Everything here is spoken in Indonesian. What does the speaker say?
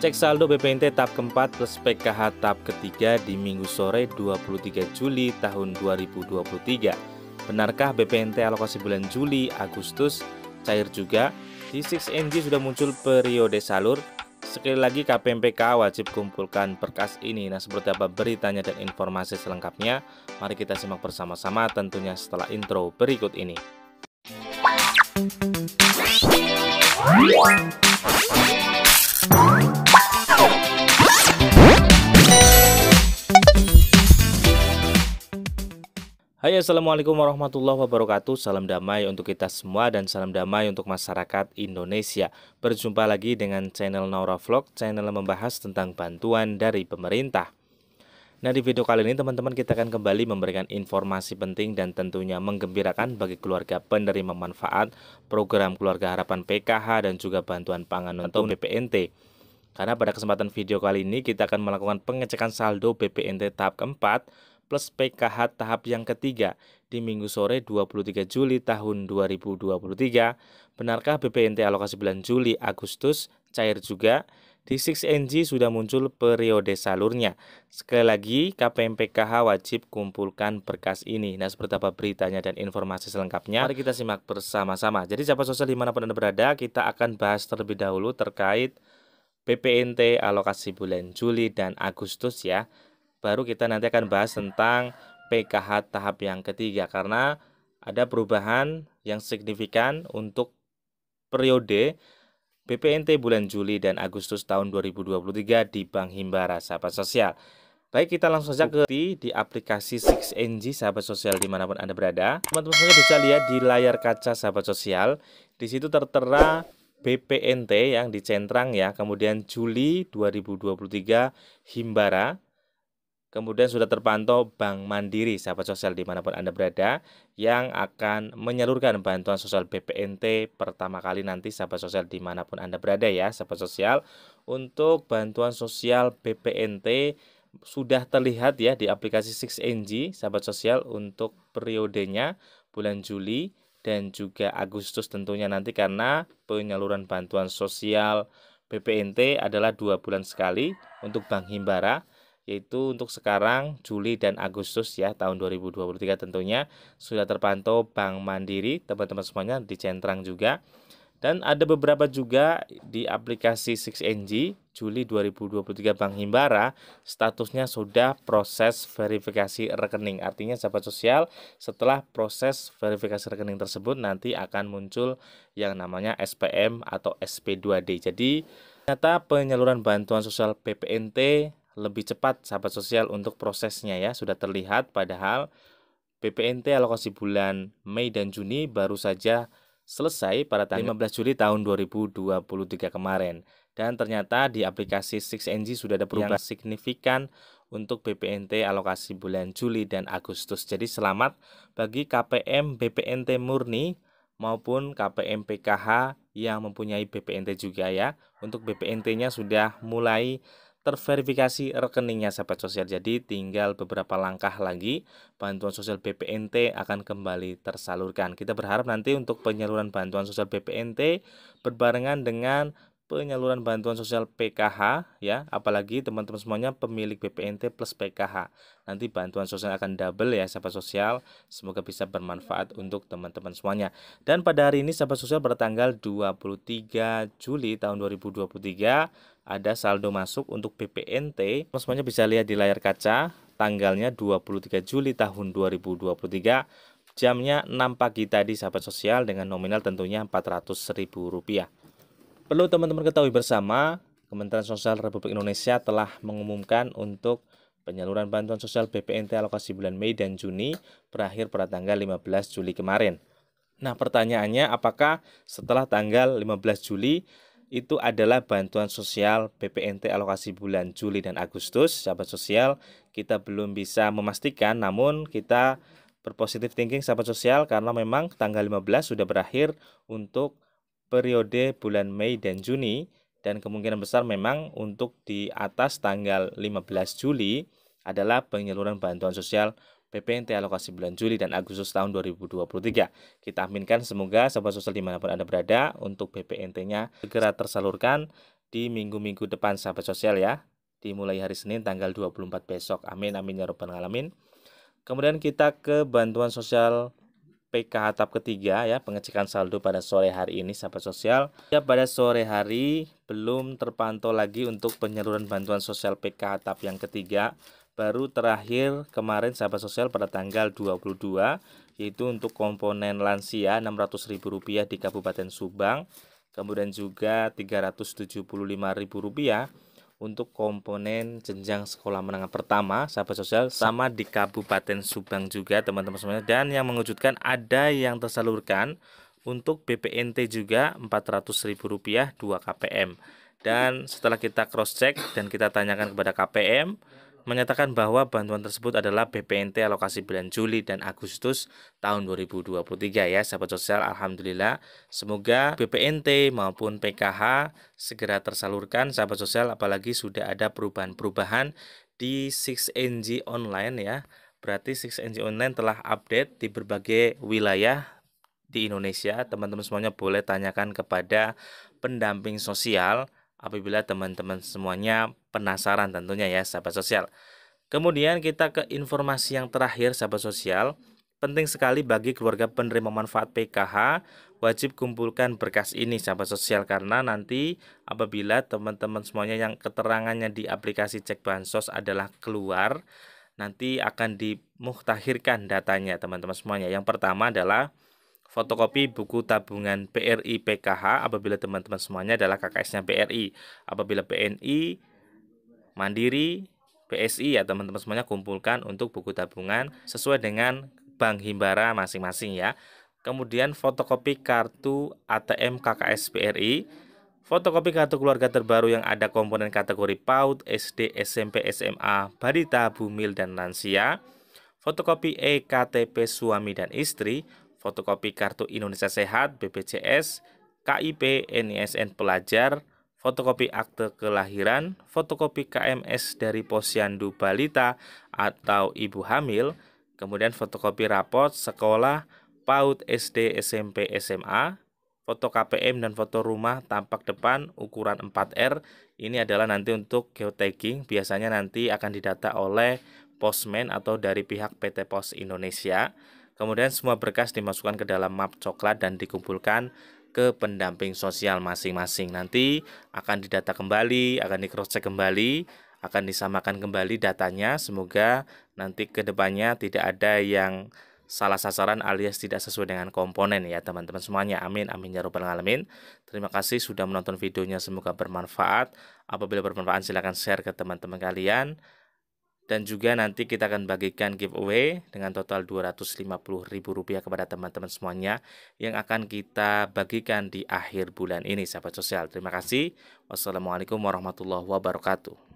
Cek saldo BPNT tahap keempat plus PKH tahap ketiga di minggu sore 23 Juli tahun 2023. Benarkah BPNT alokasi bulan Juli, Agustus, cair juga? Di 6NG sudah muncul periode salur. Sekali lagi KPMPK wajib kumpulkan berkas ini. Nah seperti apa beritanya dan informasi selengkapnya? Mari kita simak bersama-sama tentunya setelah intro berikut ini. Wow. Hai Assalamualaikum warahmatullahi wabarakatuh Salam damai untuk kita semua dan salam damai untuk masyarakat Indonesia Berjumpa lagi dengan channel Naura Vlog Channel yang membahas tentang bantuan dari pemerintah Nah di video kali ini teman-teman kita akan kembali memberikan informasi penting dan tentunya menggembirakan bagi keluarga penerima manfaat Program Keluarga Harapan PKH dan juga Bantuan Pangan atau BPNT Karena pada kesempatan video kali ini kita akan melakukan pengecekan saldo BPNT tahap keempat plus PKH tahap yang ketiga di Minggu sore 23 Juli tahun 2023. Benarkah BPNT alokasi bulan Juli Agustus cair juga? Di 6NG sudah muncul periode salurnya. Sekali lagi, KPM PKH wajib kumpulkan berkas ini. Nah, seperti apa beritanya dan informasi selengkapnya? Mari kita simak bersama-sama. Jadi, siapa sosial dimanapun Anda berada, kita akan bahas terlebih dahulu terkait BPNT alokasi bulan Juli dan Agustus ya baru kita nanti akan bahas tentang PKH tahap yang ketiga karena ada perubahan yang signifikan untuk periode BPNT bulan Juli dan Agustus tahun 2023 di Bank Himbara Sahabat Sosial. Baik, kita langsung saja ke di aplikasi 6NG Sahabat Sosial dimanapun Anda berada. Teman-teman semuanya bisa lihat di layar kaca Sahabat Sosial. Di situ tertera BPNT yang dicentrang ya, kemudian Juli 2023 Himbara, Kemudian sudah terpantau Bank Mandiri, sahabat sosial dimanapun Anda berada, yang akan menyalurkan bantuan sosial BPNT pertama kali nanti sahabat sosial dimanapun Anda berada ya, sahabat sosial. Untuk bantuan sosial BPNT sudah terlihat ya di aplikasi 6NG, sahabat sosial, untuk periodenya bulan Juli dan juga Agustus tentunya nanti karena penyaluran bantuan sosial BPNT adalah dua bulan sekali untuk Bank Himbara yaitu untuk sekarang Juli dan Agustus ya tahun 2023 tentunya sudah terpantau Bank Mandiri teman-teman semuanya di Centrang juga dan ada beberapa juga di aplikasi 6NG Juli 2023 Bank Himbara statusnya sudah proses verifikasi rekening artinya sahabat sosial setelah proses verifikasi rekening tersebut nanti akan muncul yang namanya SPM atau SP2D jadi ternyata penyaluran bantuan sosial PPNT lebih cepat sahabat sosial untuk prosesnya ya sudah terlihat padahal PPNT alokasi bulan Mei dan Juni baru saja selesai pada tanggal 15 iya. Juli tahun 2023 kemarin dan ternyata di aplikasi 6NG sudah ada perubahan yang signifikan untuk BPNT alokasi bulan Juli dan Agustus. Jadi selamat bagi KPM BPNT murni maupun KPM PKH yang mempunyai BPNT juga ya. Untuk BPNT-nya sudah mulai terverifikasi rekeningnya sahabat sosial. Jadi tinggal beberapa langkah lagi bantuan sosial BPNT akan kembali tersalurkan. Kita berharap nanti untuk penyaluran bantuan sosial BPNT berbarengan dengan penyaluran bantuan sosial PKH ya apalagi teman-teman semuanya pemilik BPNT plus PKH nanti bantuan sosial akan double ya sahabat sosial semoga bisa bermanfaat untuk teman-teman semuanya dan pada hari ini sahabat sosial bertanggal 23 Juli tahun 2023 ada saldo masuk untuk BPNT. Semuanya bisa lihat di layar kaca, tanggalnya 23 Juli tahun 2023, jamnya 6 pagi tadi sahabat sosial dengan nominal tentunya Rp400.000. Perlu teman-teman ketahui bersama, Kementerian Sosial Republik Indonesia telah mengumumkan untuk penyaluran bantuan sosial BPNT alokasi bulan Mei dan Juni berakhir pada tanggal 15 Juli kemarin. Nah, pertanyaannya apakah setelah tanggal 15 Juli itu adalah bantuan sosial BPNT alokasi bulan Juli dan Agustus. Sahabat sosial, kita belum bisa memastikan namun kita berpositif thinking sahabat sosial karena memang tanggal 15 sudah berakhir untuk periode bulan Mei dan Juni dan kemungkinan besar memang untuk di atas tanggal 15 Juli adalah penyaluran bantuan sosial PPNT alokasi bulan Juli dan Agustus tahun 2023. Kita aminkan semoga sobat sosial dimanapun Anda berada untuk PPNT-nya segera tersalurkan di minggu-minggu depan sahabat sosial ya. Dimulai hari Senin tanggal 24 besok. Amin amin ya rabbal alamin. Kemudian kita ke bantuan sosial PKH tahap ketiga ya pengecekan saldo pada sore hari ini sahabat sosial ya pada sore hari belum terpantau lagi untuk penyaluran bantuan sosial PKH tahap yang ketiga baru terakhir kemarin sahabat sosial pada tanggal 22 yaitu untuk komponen lansia Rp600.000 di Kabupaten Subang kemudian juga Rp375.000 untuk komponen jenjang sekolah menengah pertama sahabat sosial sama di Kabupaten Subang juga teman-teman semuanya dan yang mengejutkan ada yang tersalurkan untuk BPNT juga Rp400.000 2 KPM dan setelah kita cross check dan kita tanyakan kepada KPM menyatakan bahwa bantuan tersebut adalah BPNT alokasi bulan Juli dan Agustus tahun 2023 ya sahabat sosial Alhamdulillah semoga BPNT maupun PKH segera tersalurkan sahabat sosial apalagi sudah ada perubahan-perubahan di 6NG online ya berarti 6NG online telah update di berbagai wilayah di Indonesia teman-teman semuanya boleh tanyakan kepada pendamping sosial apabila teman-teman semuanya penasaran tentunya ya sahabat sosial. Kemudian kita ke informasi yang terakhir sahabat sosial. Penting sekali bagi keluarga penerima manfaat PKH wajib kumpulkan berkas ini sahabat sosial karena nanti apabila teman-teman semuanya yang keterangannya di aplikasi cek bansos adalah keluar nanti akan dimuhtahirkan datanya teman-teman semuanya. Yang pertama adalah fotokopi buku tabungan BRI PKH apabila teman-teman semuanya adalah KKS-nya BRI. Apabila BNI, Mandiri, BSI ya teman-teman semuanya kumpulkan untuk buku tabungan sesuai dengan bank himbara masing-masing ya. Kemudian fotokopi kartu ATM KKS BRI, fotokopi kartu keluarga terbaru yang ada komponen kategori PAUD, SD, SMP, SMA, barita bumil, dan lansia, fotokopi EKTP suami dan istri, fotokopi kartu Indonesia Sehat, BPJS, KIP, NISN Pelajar, fotokopi akte kelahiran, fotokopi KMS dari posyandu balita atau ibu hamil, kemudian fotokopi rapot sekolah, PAUD SD, SMP, SMA, foto KPM dan foto rumah tampak depan ukuran 4R. Ini adalah nanti untuk geotagging, biasanya nanti akan didata oleh posmen atau dari pihak PT Pos Indonesia. Kemudian semua berkas dimasukkan ke dalam map coklat dan dikumpulkan ke pendamping sosial masing-masing. Nanti akan didata kembali, akan dikroscek kembali, akan disamakan kembali datanya. Semoga nanti ke depannya tidak ada yang salah sasaran alias tidak sesuai dengan komponen ya teman-teman semuanya. Amin amin ya rabbal alamin. Terima kasih sudah menonton videonya semoga bermanfaat. Apabila bermanfaat silahkan share ke teman-teman kalian dan juga nanti kita akan bagikan giveaway dengan total Rp250.000 kepada teman-teman semuanya yang akan kita bagikan di akhir bulan ini sahabat sosial. Terima kasih. Wassalamualaikum warahmatullahi wabarakatuh.